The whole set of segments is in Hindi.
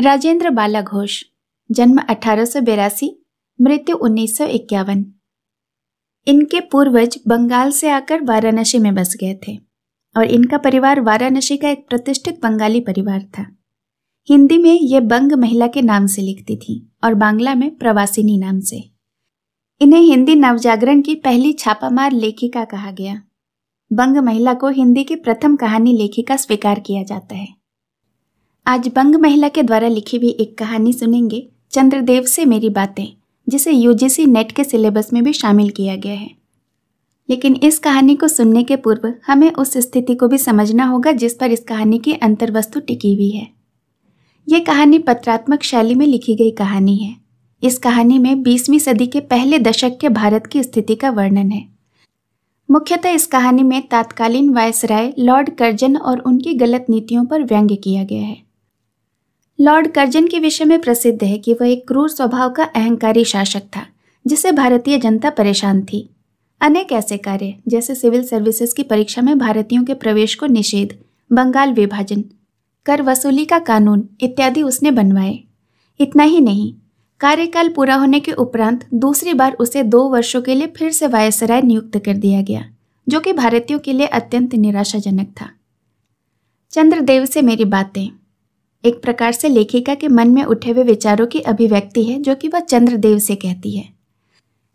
राजेंद्र बाला घोष जन्म अठारह मृत्यु उन्नीस इनके पूर्वज बंगाल से आकर वाराणसी में बस गए थे और इनका परिवार वाराणसी का एक प्रतिष्ठित बंगाली परिवार था हिंदी में ये बंग महिला के नाम से लिखती थी और बांग्ला में प्रवासिनी नाम से इन्हें हिंदी नवजागरण की पहली छापामार लेखिका कहा गया बंग महिला को हिंदी की प्रथम कहानी लेखिका स्वीकार किया जाता है आज बंग महिला के द्वारा लिखी हुई एक कहानी सुनेंगे चंद्रदेव से मेरी बातें जिसे यूजीसी नेट के सिलेबस में भी शामिल किया गया है लेकिन इस कहानी को सुनने के पूर्व हमें उस स्थिति को भी समझना होगा जिस पर इस कहानी की अंतर्वस्तु टिकी हुई है ये कहानी पत्रात्मक शैली में लिखी गई कहानी है इस कहानी में 20वीं सदी के पहले दशक के भारत की स्थिति का वर्णन है मुख्यतः इस कहानी में तात्कालीन वायसराय लॉर्ड कर्जन और उनकी गलत नीतियों पर व्यंग्य किया गया है लॉर्ड कर्जन के विषय में प्रसिद्ध है कि वह एक क्रूर स्वभाव का अहंकारी शासक था जिससे भारतीय जनता परेशान थी अनेक ऐसे कार्य जैसे सिविल सर्विसेज की परीक्षा में भारतीयों के प्रवेश को निषेध बंगाल विभाजन कर वसूली का कानून इत्यादि उसने बनवाए इतना ही नहीं कार्यकाल पूरा होने के उपरांत दूसरी बार उसे दो वर्षों के लिए फिर से वायसराय नियुक्त कर दिया गया जो कि भारतीयों के लिए अत्यंत निराशाजनक था चंद्रदेव से मेरी बातें एक प्रकार से लेखिका के मन में उठे हुए विचारों की अभिव्यक्ति है जो कि वह चंद्रदेव से कहती है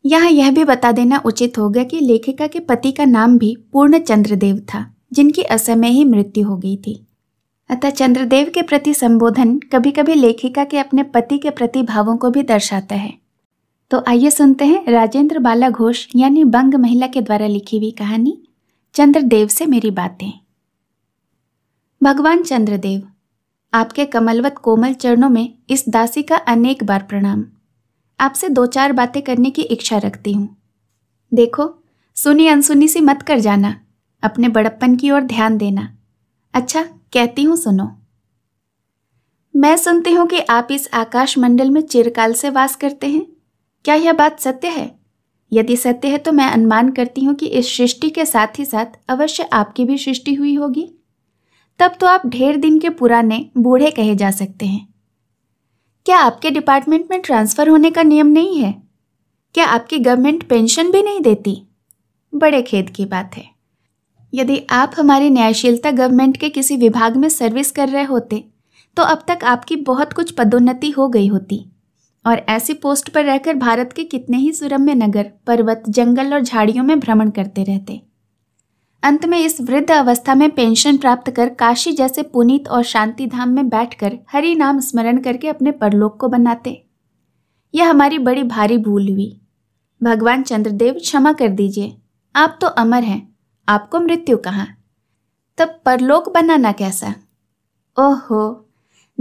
यहाँ यह भी बता देना उचित होगा कि लेखिका के पति का नाम भी पूर्ण चंद्रदेव था जिनकी असमय ही मृत्यु हो गई थी अतः चंद्रदेव के प्रति संबोधन कभी कभी लेखिका के अपने पति के प्रति भावों को भी दर्शाता है तो आइए सुनते हैं राजेंद्र बाला घोष यानी बंग महिला के द्वारा लिखी हुई कहानी चंद्रदेव से मेरी बातें भगवान चंद्रदेव आपके कमलवत कोमल चरणों में इस दासी का अनेक बार प्रणाम आपसे दो चार बातें करने की इच्छा रखती हूँ देखो सुनी अनसुनी सी मत कर जाना अपने बड़प्पन की ओर ध्यान देना अच्छा कहती हूँ सुनो मैं सुनती हूँ कि आप इस आकाश मंडल में चिरकाल से वास करते हैं क्या यह बात सत्य है यदि सत्य है तो मैं अनुमान करती हूँ कि इस सृष्टि के साथ ही साथ अवश्य आपकी भी सृष्टि हुई होगी तब तो आप ढेर दिन के पुराने बूढ़े कहे जा सकते हैं क्या आपके डिपार्टमेंट में ट्रांसफ़र होने का नियम नहीं है क्या आपकी गवर्नमेंट पेंशन भी नहीं देती बड़े खेद की बात है यदि आप हमारी न्यायशीलता गवर्नमेंट के किसी विभाग में सर्विस कर रहे होते तो अब तक आपकी बहुत कुछ पदोन्नति हो गई होती और ऐसी पोस्ट पर रहकर भारत के कितने ही सुरम्य नगर पर्वत जंगल और झाड़ियों में भ्रमण करते रहते अंत में इस वृद्ध अवस्था में पेंशन प्राप्त कर काशी जैसे पुनीत और शांति धाम में बैठकर हरि नाम स्मरण करके अपने परलोक को बनाते यह हमारी बड़ी भारी भूल हुई भगवान चंद्रदेव क्षमा कर दीजिए आप तो अमर हैं आपको मृत्यु कहाँ तब परलोक बनाना कैसा ओहो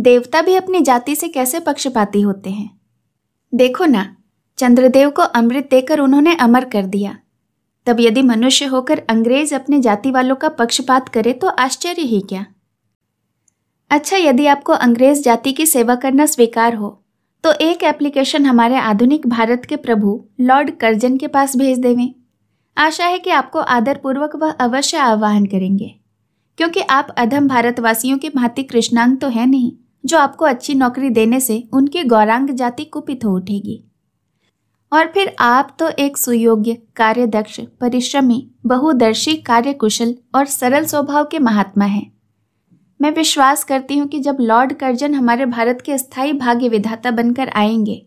देवता भी अपनी जाति से कैसे पक्षपाती होते हैं देखो ना चंद्रदेव को अमृत देकर उन्होंने अमर कर दिया तब यदि मनुष्य होकर अंग्रेज अपने जाति वालों का पक्षपात करे तो आश्चर्य ही क्या अच्छा यदि आपको अंग्रेज जाति की सेवा करना स्वीकार हो तो एक एप्लीकेशन हमारे आधुनिक भारत के प्रभु लॉर्ड कर्जन के पास भेज देवें आशा है कि आपको आदरपूर्वक वह अवश्य आह्वान करेंगे क्योंकि आप अधम भारतवासियों के भांति कृष्णांग तो है नहीं जो आपको अच्छी नौकरी देने से उनकी गौरांग जाति कुपित हो उठेगी और फिर आप तो एक सुयोग्य कार्यदक्ष परिश्रमी बहुदर्शी कार्यकुशल और सरल स्वभाव के महात्मा हैं मैं विश्वास करती हूँ कि जब लॉर्ड कर्जन हमारे भारत के स्थायी भाग्य विधाता बनकर आएंगे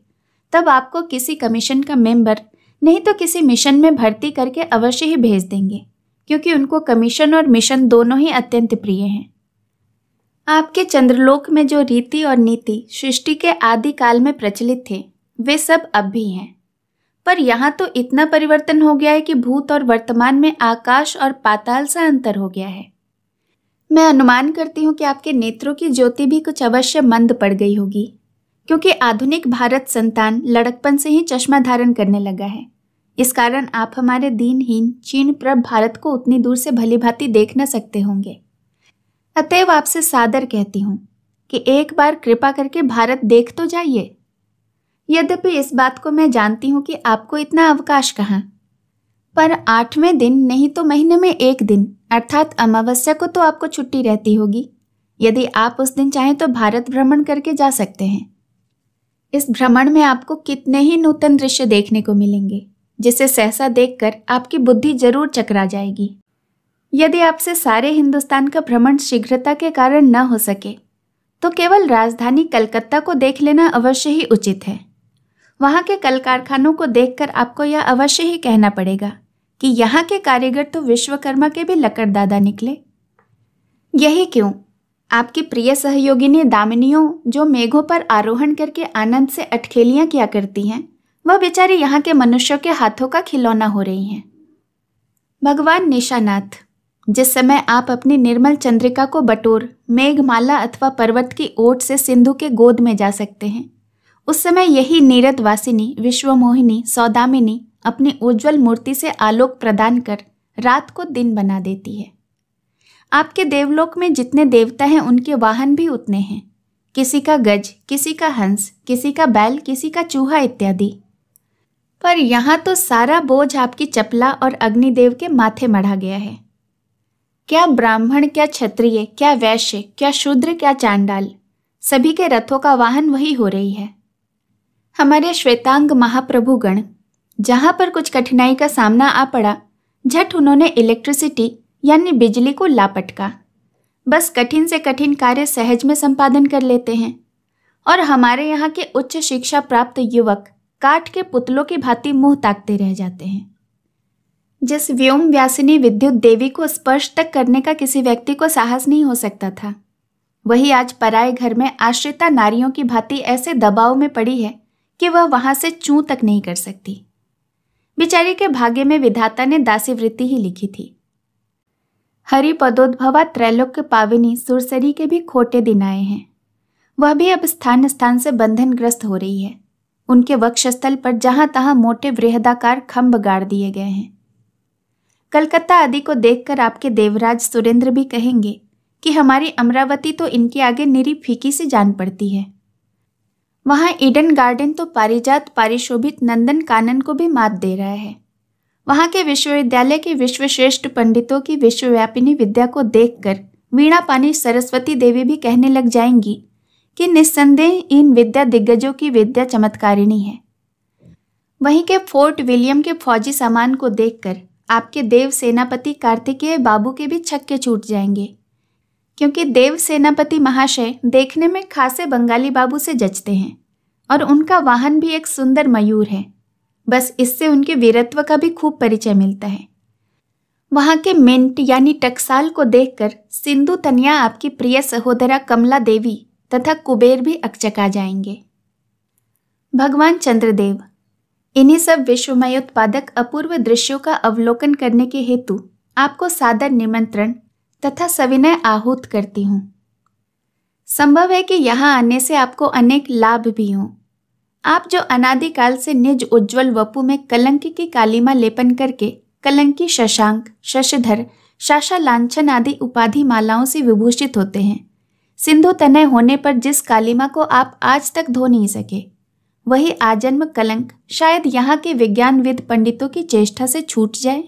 तब आपको किसी कमीशन का मेंबर नहीं तो किसी मिशन में भर्ती करके अवश्य ही भेज देंगे क्योंकि उनको कमीशन और मिशन दोनों ही अत्यंत प्रिय हैं आपके चंद्रलोक में जो रीति और नीति सृष्टि के आदि काल में प्रचलित थे वे सब अब भी हैं पर यहाँ तो इतना परिवर्तन हो गया है कि भूत और वर्तमान में आकाश और पाताल सा अंतर हो गया है मैं अनुमान करती हूँ कि आपके नेत्रों की ज्योति भी कुछ अवश्य मंद पड़ गई होगी क्योंकि आधुनिक भारत संतान लड़कपन से ही चश्मा धारण करने लगा है इस कारण आप हमारे दीनहीन चीन प्रभ भारत को उतनी दूर से भली भांति देख न सकते होंगे अतएव आपसे सादर कहती हूँ कि एक बार कृपा करके भारत देख तो जाइए यद्यपि इस बात को मैं जानती हूँ कि आपको इतना अवकाश कहाँ पर आठवें दिन नहीं तो महीने में एक दिन अर्थात अमावस्या को तो आपको छुट्टी रहती होगी यदि आप उस दिन चाहें तो भारत भ्रमण करके जा सकते हैं इस भ्रमण में आपको कितने ही नूतन दृश्य देखने को मिलेंगे जिसे सहसा देखकर आपकी बुद्धि जरूर चकरा जाएगी यदि आपसे सारे हिंदुस्तान का भ्रमण शीघ्रता के कारण न हो सके तो केवल राजधानी कलकत्ता को देख लेना अवश्य ही उचित है वहाँ के कल कारखानों को देखकर आपको यह अवश्य ही कहना पड़ेगा कि यहाँ के कारीगर तो विश्वकर्मा के भी लकड़दादा निकले यही क्यों आपकी प्रिय सहयोगिनी दामिनियों जो मेघों पर आरोहण करके आनंद से अटखेलियाँ किया करती हैं वह बेचारी यहाँ के मनुष्यों के हाथों का खिलौना हो रही हैं भगवान निशानाथ जिस समय आप अपनी निर्मल चंद्रिका को बटोर मेघमाला अथवा पर्वत की ओट से सिंधु के गोद में जा सकते हैं उस समय यही नीरद वासिनी विश्वमोहिनी सौदामिनी अपनी उज्जवल मूर्ति से आलोक प्रदान कर रात को दिन बना देती है आपके देवलोक में जितने देवता हैं उनके वाहन भी उतने हैं किसी का गज किसी का हंस किसी का बैल किसी का चूहा इत्यादि पर यहाँ तो सारा बोझ आपकी चपला और अग्निदेव के माथे मढ़ा गया है क्या ब्राह्मण क्या क्षत्रिय क्या वैश्य क्या शूद्र क्या चांडाल सभी के रथों का वाहन वही हो रही है हमारे श्वेतांग महाप्रभु गण जहाँ पर कुछ कठिनाई का सामना आ पड़ा झट उन्होंने इलेक्ट्रिसिटी यानी बिजली को लापटका बस कठिन से कठिन कार्य सहज में संपादन कर लेते हैं और हमारे यहाँ के उच्च शिक्षा प्राप्त युवक काठ के पुतलों की भांति मुंह ताकते रह जाते हैं जिस व्योम व्यासिनी विद्युत देवी को स्पर्श तक करने का किसी व्यक्ति को साहस नहीं हो सकता था वही आज पराए घर में आश्रिता नारियों की भांति ऐसे दबाव में पड़ी है कि वह वहां से चूं तक नहीं कर सकती बिचारी के भाग्य में विधाता ने दासी वृत्ति ही लिखी थी हरि पदोद्भवा के पाविनी सुरसरी के भी खोटे दिन आए हैं वह भी अब स्थान स्थान से बंधनग्रस्त हो रही है उनके वक्षस्थल पर जहां तहां मोटे वृहदाकार खम्भ गाड़ दिए गए हैं कलकत्ता आदि को देखकर आपके देवराज सुरेंद्र भी कहेंगे कि हमारी अमरावती तो इनके आगे निरी फीकी सी जान पड़ती है वहाँ ईडन गार्डन तो पारिजात पारिशोभित नंदन कानन को भी मात दे रहा है वहाँ के विश्वविद्यालय के विश्वश्रेष्ठ पंडितों की विश्वव्यापिनी विद्या को देखकर वीणा पानी सरस्वती देवी भी कहने लग जाएंगी कि निस्संदेह इन विद्या दिग्गजों की विद्या चमत्कारिणी है वहीं के फोर्ट विलियम के फौजी सामान को देखकर आपके देव सेनापति कार्तिकेय बाबू के भी छक्के छूट जाएंगे क्योंकि देव सेनापति महाशय देखने में खासे बंगाली बाबू से जचते हैं और उनका वाहन भी एक सुंदर मयूर है बस इससे उनके वीरत्व का भी खूब परिचय मिलता है वहाँ के मिंट यानी टकसाल को देखकर सिंधु तनिया आपकी प्रिय सहोदरा कमला देवी तथा कुबेर भी अकचका जाएंगे भगवान चंद्रदेव इन्हीं सब विश्वमयोत्पादक अपूर्व दृश्यों का अवलोकन करने के हेतु आपको सादर निमंत्रण तथा सविनय आहूत करती हूँ संभव है कि यहाँ आने से आपको अनेक लाभ भी हों आप जो अनादिकाल से निज उज्जवल वपु में कलंक की कालीमा लेपन करके कलंकी शशांक शशधर शाशा लांछन आदि उपाधि मालाओं से विभूषित होते हैं सिंधु तनय होने पर जिस कालिमा को आप आज तक धो नहीं सके वही आजन्म कलंक शायद यहाँ के विज्ञानविद पंडितों की चेष्टा से छूट जाए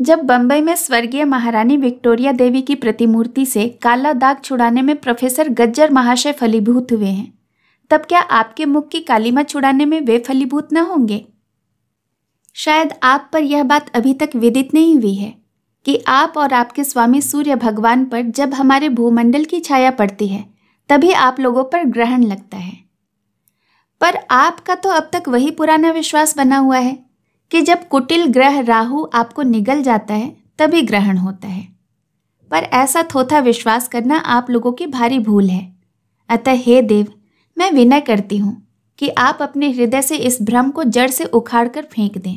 जब बम्बई में स्वर्गीय महारानी विक्टोरिया देवी की प्रतिमूर्ति से काला दाग छुड़ाने में प्रोफेसर गज्जर महाशय फलीभूत हुए हैं तब क्या आपके मुख की कालीमा छुड़ाने में वे फलीभूत न होंगे शायद आप पर यह बात अभी तक विदित नहीं हुई है कि आप और आपके स्वामी सूर्य भगवान पर जब हमारे भूमंडल की छाया पड़ती है तभी आप लोगों पर ग्रहण लगता है पर आपका तो अब तक वही पुराना विश्वास बना हुआ है कि जब कुटिल ग्रह राहु आपको निगल जाता है तभी ग्रहण होता है पर ऐसा थोथा विश्वास करना आप लोगों की भारी भूल है अतः हे देव मैं विनय करती हूँ कि आप अपने हृदय से इस भ्रम को जड़ से उखाड़ कर फेंक दें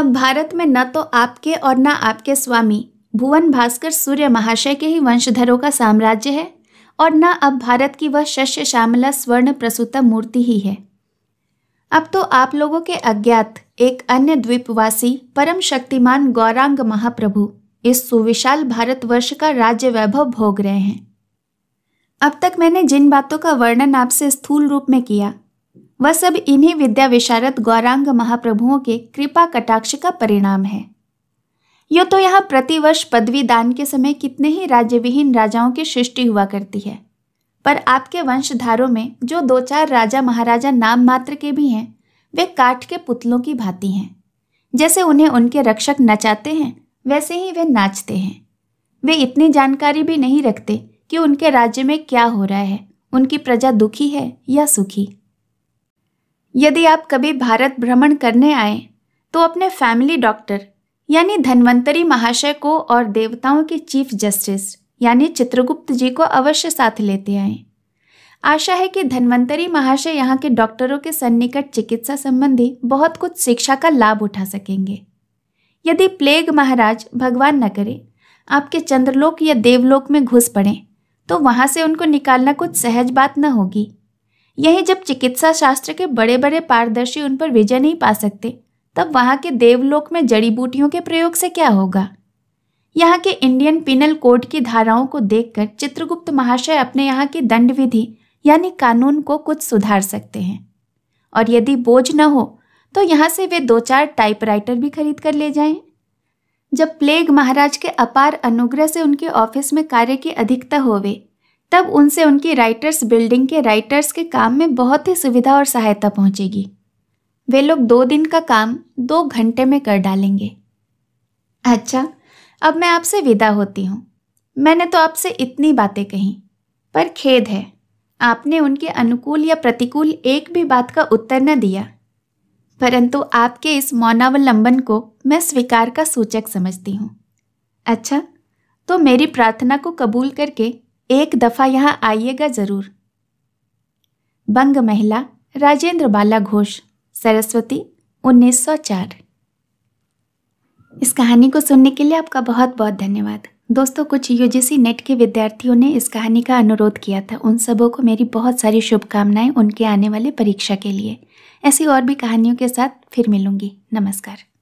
अब भारत में न तो आपके और न आपके स्वामी भुवन भास्कर सूर्य महाशय के ही वंशधरों का साम्राज्य है और न अब भारत की वह शस्य श्यामला स्वर्ण प्रसूता मूर्ति ही है अब तो आप लोगों के अज्ञात एक अन्य द्वीपवासी परम शक्तिमान गौरांग महाप्रभु इस सुविशाल भारतवर्ष का राज्य वैभव भोग रहे हैं अब तक मैंने जिन बातों का वर्णन आपसे स्थूल रूप में किया वह सब इन्हीं विद्या विशारद गौरांग महाप्रभुओं के कृपा कटाक्ष का परिणाम है यो तो यहाँ प्रतिवर्ष पदवी दान के समय कितने ही राज्यविहीन राजाओं की सृष्टि हुआ करती है पर आपके वंशधारों में जो दो चार राजा महाराजा नाम मात्र के भी हैं वे काठ के पुतलों की भांति हैं जैसे उन्हें उनके रक्षक नचाते हैं वैसे ही वे नाचते हैं वे इतनी जानकारी भी नहीं रखते कि उनके राज्य में क्या हो रहा है उनकी प्रजा दुखी है या सुखी यदि आप कभी भारत भ्रमण करने आए तो अपने फैमिली डॉक्टर यानी धन्वंतरी महाशय को और देवताओं के चीफ जस्टिस यानी चित्रगुप्त जी को अवश्य साथ लेते आए आशा है कि धन्वंतरी महाशय यहाँ के डॉक्टरों के सन्निकट चिकित्सा संबंधी बहुत कुछ शिक्षा का लाभ उठा सकेंगे यदि प्लेग महाराज भगवान न करे आपके चंद्रलोक या देवलोक में घुस पड़े तो वहाँ से उनको निकालना कुछ सहज बात न होगी यही जब चिकित्सा शास्त्र के बड़े बड़े पारदर्शी उन पर विजय नहीं पा सकते तब वहाँ के देवलोक में जड़ी बूटियों के प्रयोग से क्या होगा यहाँ के इंडियन पिनल कोड की धाराओं को देखकर चित्रगुप्त महाशय अपने यहाँ की दंड विधि यानी कानून को कुछ सुधार सकते हैं और यदि बोझ न हो तो यहाँ से वे दो चार टाइपराइटर भी खरीद कर ले जाएं। जब प्लेग महाराज के अपार अनुग्रह से उनके ऑफिस में कार्य की अधिकता होवे तब उनसे उनकी राइटर्स बिल्डिंग के राइटर्स के काम में बहुत ही सुविधा और सहायता पहुंचेगी वे लोग दो दिन का काम दो घंटे में कर डालेंगे अच्छा अब मैं आपसे विदा होती हूँ मैंने तो आपसे इतनी बातें कही पर खेद है आपने उनके अनुकूल या प्रतिकूल एक भी बात का उत्तर न दिया परंतु आपके इस मौनावलंबन को मैं स्वीकार का सूचक समझती हूँ अच्छा तो मेरी प्रार्थना को कबूल करके एक दफ़ा यहाँ आइएगा ज़रूर बंग महिला राजेंद्र बाला घोष सरस्वती 1904 इस कहानी को सुनने के लिए आपका बहुत बहुत धन्यवाद दोस्तों कुछ यूजीसी नेट के विद्यार्थियों ने इस कहानी का अनुरोध किया था उन सबों को मेरी बहुत सारी शुभकामनाएं उनके आने वाले परीक्षा के लिए ऐसी और भी कहानियों के साथ फिर मिलूंगी नमस्कार